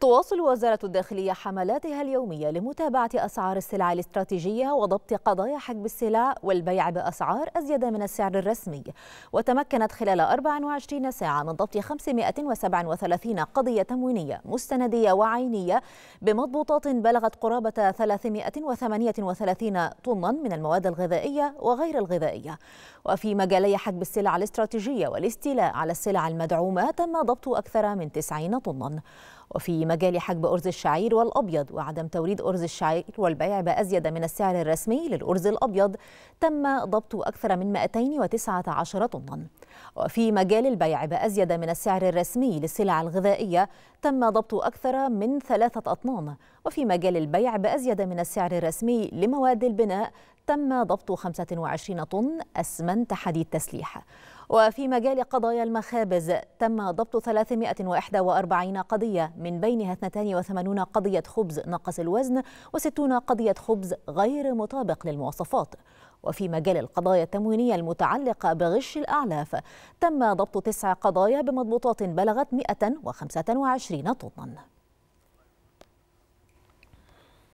تواصل وزارة الداخلية حملاتها اليومية لمتابعة أسعار السلع الاستراتيجية وضبط قضايا حجب السلع والبيع بأسعار أزيد من السعر الرسمي وتمكنت خلال 24 ساعة من ضبط 537 قضية تموينية مستندية وعينية بمضبوطات بلغت قرابة 338 طنا من المواد الغذائية وغير الغذائية وفي مجالي حجب السلع الاستراتيجية والاستيلاء على السلع المدعومة تم ضبط أكثر من 90 طنا وفي مجال حجب أرز الشعير والأبيض وعدم توريد أرز الشعير والبيع بأزيد من السعر الرسمي للأرز الأبيض تم ضبط أكثر من 219 طنا وفي مجال البيع بأزيد من السعر الرسمي للسلع الغذائية تم ضبط أكثر من ثلاثة أطنان وفي مجال البيع بأزيد من السعر الرسمي لمواد البناء تم ضبط 25 طن أسمنت حديد تسليح وفي مجال قضايا المخابز تم ضبط 341 قضية من بينها 82 قضية خبز نقص الوزن و60 قضية خبز غير مطابق للمواصفات وفي مجال القضايا التموينية المتعلقة بغش الأعلاف تم ضبط تسع قضايا بمضبوطات بلغت 125 طناً